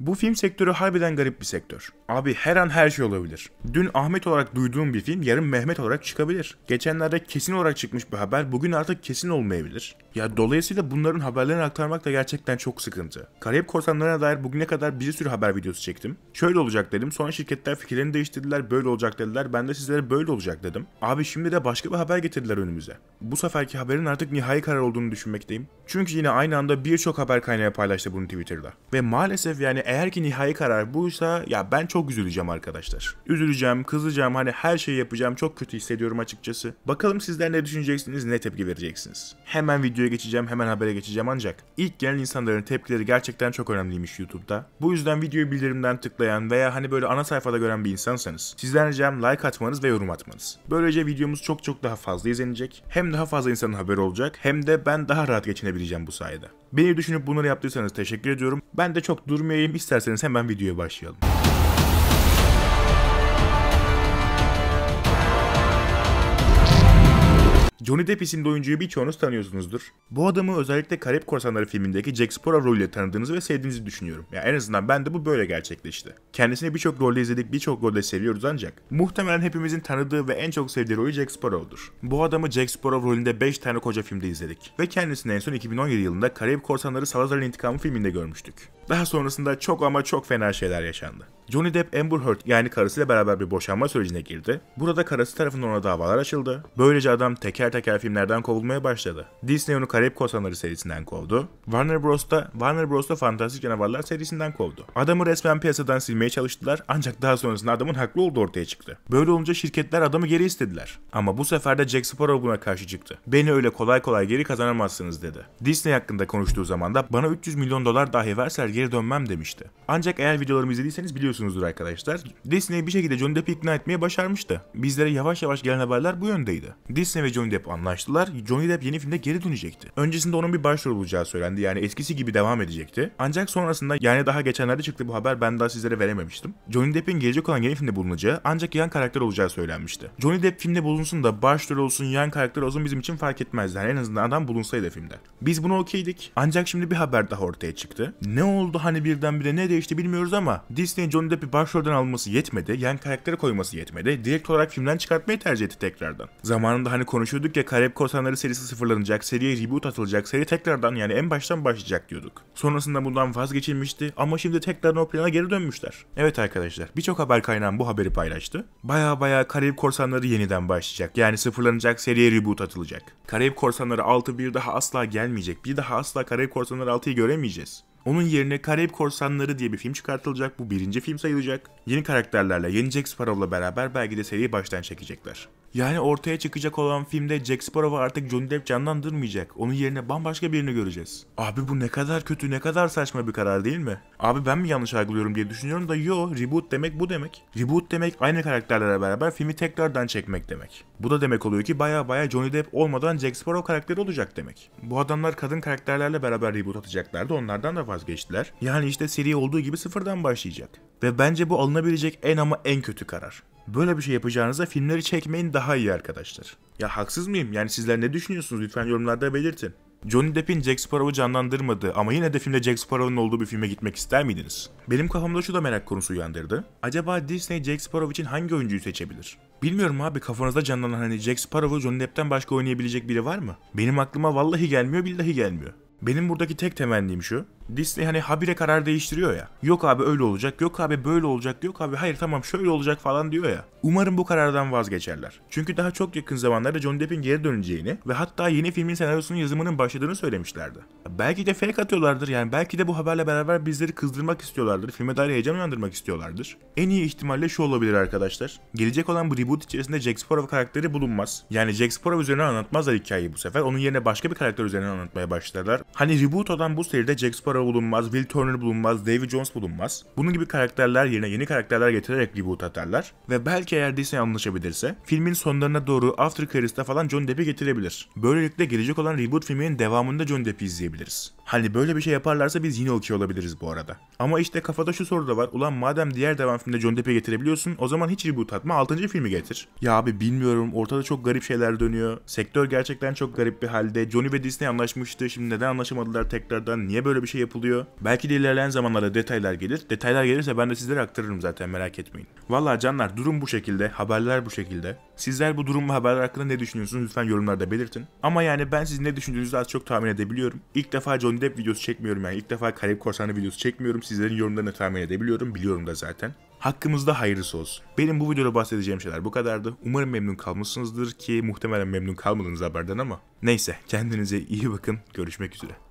Bu film sektörü harbiden garip bir sektör. Abi her an her şey olabilir. Dün Ahmet olarak duyduğum bir film yarın Mehmet olarak çıkabilir. Geçenlerde kesin olarak çıkmış bir haber bugün artık kesin olmayabilir. Ya dolayısıyla bunların haberlerini aktarmak da gerçekten çok sıkıntı. Karayip korsanlarına dair bugüne kadar bir sürü haber videosu çektim. Şöyle olacak dedim sonra şirketler fikirlerini değiştirdiler böyle olacak dediler ben de sizlere böyle olacak dedim. Abi şimdi de başka bir haber getirdiler önümüze. Bu seferki haberin artık nihai karar olduğunu düşünmekteyim. Çünkü yine aynı anda birçok haber kaynağı paylaştı bunu Twitter'da. Ve maalesef yani eğer ki nihai karar buysa ya ben çok üzüleceğim arkadaşlar. Üzüleceğim, kızacağım hani her şeyi yapacağım çok kötü hissediyorum açıkçası. Bakalım sizler ne düşüneceksiniz, ne tepki vereceksiniz. Hemen videoya geçeceğim, hemen habere geçeceğim ancak ilk gelen insanların tepkileri gerçekten çok önemliymiş YouTube'da. Bu yüzden videoyu bildirimden tıklayan veya hani böyle ana sayfada gören bir insansanız sizden ricam like atmanız ve yorum atmanız. Böylece videomuz çok çok daha fazla izlenecek. Hem daha fazla insanın haberi olacak hem de ben daha rahat geçinebileceğim bu sayede. Beni düşünüp bunları yaptıysanız teşekkür ediyorum. Ben de çok durmayayım. İsterseniz hemen videoya başlayalım. Johnny Depp isimli oyuncuyu birçoğunuz tanıyorsunuzdur. Bu adamı özellikle Karip Korsanları filmindeki Jack Sparrow rolüyle tanıdığınızı ve sevdiğinizi düşünüyorum. Ya yani en azından ben de bu böyle gerçekleşti. Kendisini birçok rolde izledik, birçok rolde seviyoruz ancak muhtemelen hepimizin tanıdığı ve en çok sevdiği rolü Jack Sparrow'dur. Bu adamı Jack Sparrow rolünde 5 tane koca filmde izledik ve kendisini en son 2017 yılında Karayip Korsanları Salazar'ın İntikamı filminde görmüştük. Daha sonrasında çok ama çok fena şeyler yaşandı. Johnny Depp Amber Heard yani karısıyla beraber bir boşanma sürecine girdi. Burada karısı tarafından ona davalar açıldı. Böylece adam teker teker filmlerden kovulmaya başladı. Disney onu Karayip Korsanları serisinden kovdu. Warner Bros. da Warner Bros. da Fantastik Canavarlar serisinden kovdu. Adamı resmen piyasadan silmeye çalıştılar ancak daha sonrasında adamın haklı olduğu ortaya çıktı. Böyle olunca şirketler adamı geri istediler. Ama bu sefer de Jack Sparrow buna karşı çıktı. Beni öyle kolay kolay geri kazanamazsınız dedi. Disney hakkında konuştuğu zaman da bana 300 milyon dolar dahi verseler geri dönmem demişti. Ancak eğer videolarımı izlediyseniz biliyorsunuz biliyorsunuzdur arkadaşlar. Disney bir şekilde Johnny Depp'i ikna etmeye başarmıştı. Bizlere yavaş yavaş gelen haberler bu yöndeydi. Disney ve Johnny Depp anlaştılar. Johnny Depp yeni filmde geri dönecekti. Öncesinde onun bir başrol olacağı söylendi. Yani eskisi gibi devam edecekti. Ancak sonrasında yani daha geçenlerde çıktı bu haber ben daha sizlere verememiştim. Johnny Depp'in gelecek olan yeni filmde bulunacağı ancak yan karakter olacağı söylenmişti. Johnny Depp filmde bulunsun da başrol olsun yan karakter olsun bizim için fark etmezdi. Yani en azından adam bulunsaydı filmde. Biz buna okeydik. Ancak şimdi bir haber daha ortaya çıktı. Ne oldu hani birdenbire ne değişti bilmiyoruz ama Disney Johnny rolünde bir başrolden alması yetmedi, yan karaktere koyması yetmedi, direkt olarak filmden çıkartmayı tercih etti tekrardan. Zamanında hani konuşuyorduk ya Karayip Korsanları serisi sıfırlanacak, seriye reboot atılacak, seri tekrardan yani en baştan başlayacak diyorduk. Sonrasında bundan vazgeçilmişti ama şimdi tekrardan o plana geri dönmüşler. Evet arkadaşlar, birçok haber kaynağım bu haberi paylaştı. Baya baya Karayip Korsanları yeniden başlayacak, yani sıfırlanacak, seriye reboot atılacak. Karayip Korsanları 6 bir daha asla gelmeyecek, bir daha asla Karayip Korsanları 6'yı göremeyeceğiz. Onun yerine Karayip Korsanları diye bir film çıkartılacak. Bu birinci film sayılacak. Yeni karakterlerle, yeni Jack Sparrow'la beraber belki de seriyi baştan çekecekler. Yani ortaya çıkacak olan filmde Jack Sparrow'u artık Johnny Depp canlandırmayacak. Onun yerine bambaşka birini göreceğiz. Abi bu ne kadar kötü, ne kadar saçma bir karar değil mi? Abi ben mi yanlış algılıyorum diye düşünüyorum da yo, reboot demek bu demek. Reboot demek aynı karakterlerle beraber filmi tekrardan çekmek demek. Bu da demek oluyor ki baya baya Johnny Depp olmadan Jack Sparrow karakteri olacak demek. Bu adamlar kadın karakterlerle beraber reboot atacaklardı, onlardan da vazgeçtiler. Yani işte seri olduğu gibi sıfırdan başlayacak. Ve bence bu alınabilecek en ama en kötü karar. Böyle bir şey yapacağınıza filmleri çekmeyin daha iyi arkadaşlar. Ya haksız mıyım? Yani sizler ne düşünüyorsunuz? Lütfen yorumlarda belirtin. Johnny Depp'in Jack Sparrow'u canlandırmadı ama yine de filmde Jack Sparrow'un olduğu bir filme gitmek ister miydiniz? Benim kafamda şu da merak konusu uyandırdı. Acaba Disney Jack Sparrow için hangi oyuncuyu seçebilir? Bilmiyorum abi kafanızda canlanan hani Jack Sparrow'u Johnny Depp'ten başka oynayabilecek biri var mı? Benim aklıma vallahi gelmiyor billahi gelmiyor. Benim buradaki tek temennim şu. Disney hani habire karar değiştiriyor ya. Yok abi öyle olacak, yok abi böyle olacak, yok abi hayır tamam şöyle olacak falan diyor ya. Umarım bu karardan vazgeçerler. Çünkü daha çok yakın zamanlarda John Depp'in geri döneceğini ve hatta yeni filmin senaryosunun yazımının başladığını söylemişlerdi. Belki de fake atıyorlardır yani belki de bu haberle beraber bizleri kızdırmak istiyorlardır, filme dair heyecan uyandırmak istiyorlardır. En iyi ihtimalle şu olabilir arkadaşlar. Gelecek olan bu reboot içerisinde Jack Sparrow karakteri bulunmaz. Yani Jack Sparrow üzerine anlatmazlar hikayeyi bu sefer. Onun yerine başka bir karakter üzerine anlatmaya başlarlar. Hani reboot olan bu seride Jack Sparrow Guevara bulunmaz, Will Turner bulunmaz, Davy Jones bulunmaz. Bunun gibi karakterler yerine yeni karakterler getirerek reboot atarlar. Ve belki eğer Disney anlaşabilirse filmin sonlarına doğru After Credits'te falan John Depp'i getirebilir. Böylelikle gelecek olan reboot filminin devamında John Depp'i izleyebiliriz. Hani böyle bir şey yaparlarsa biz yine okey olabiliriz bu arada. Ama işte kafada şu soru da var. Ulan madem diğer devam filmde John Depp'i getirebiliyorsun o zaman hiç reboot atma 6. filmi getir. Ya abi bilmiyorum ortada çok garip şeyler dönüyor. Sektör gerçekten çok garip bir halde. Johnny ve Disney anlaşmıştı. Şimdi neden anlaşamadılar tekrardan? Niye böyle bir şey yapılıyor? Belki de ilerleyen zamanlarda detaylar gelir. Detaylar gelirse ben de sizlere aktarırım zaten merak etmeyin. Valla canlar durum bu şekilde. Haberler bu şekilde. Sizler bu durum ve haberler hakkında ne düşünüyorsunuz lütfen yorumlarda belirtin. Ama yani ben sizin ne düşündüğünüzü az çok tahmin edebiliyorum. İlk defa Johnny Johnny Depp videosu çekmiyorum yani. ilk defa Karayip Korsanı videosu çekmiyorum. Sizlerin yorumlarını tahmin edebiliyorum. Biliyorum da zaten. Hakkımızda hayırlısı olsun. Benim bu videoda bahsedeceğim şeyler bu kadardı. Umarım memnun kalmışsınızdır ki muhtemelen memnun kalmadınız haberden ama. Neyse kendinize iyi bakın. Görüşmek üzere.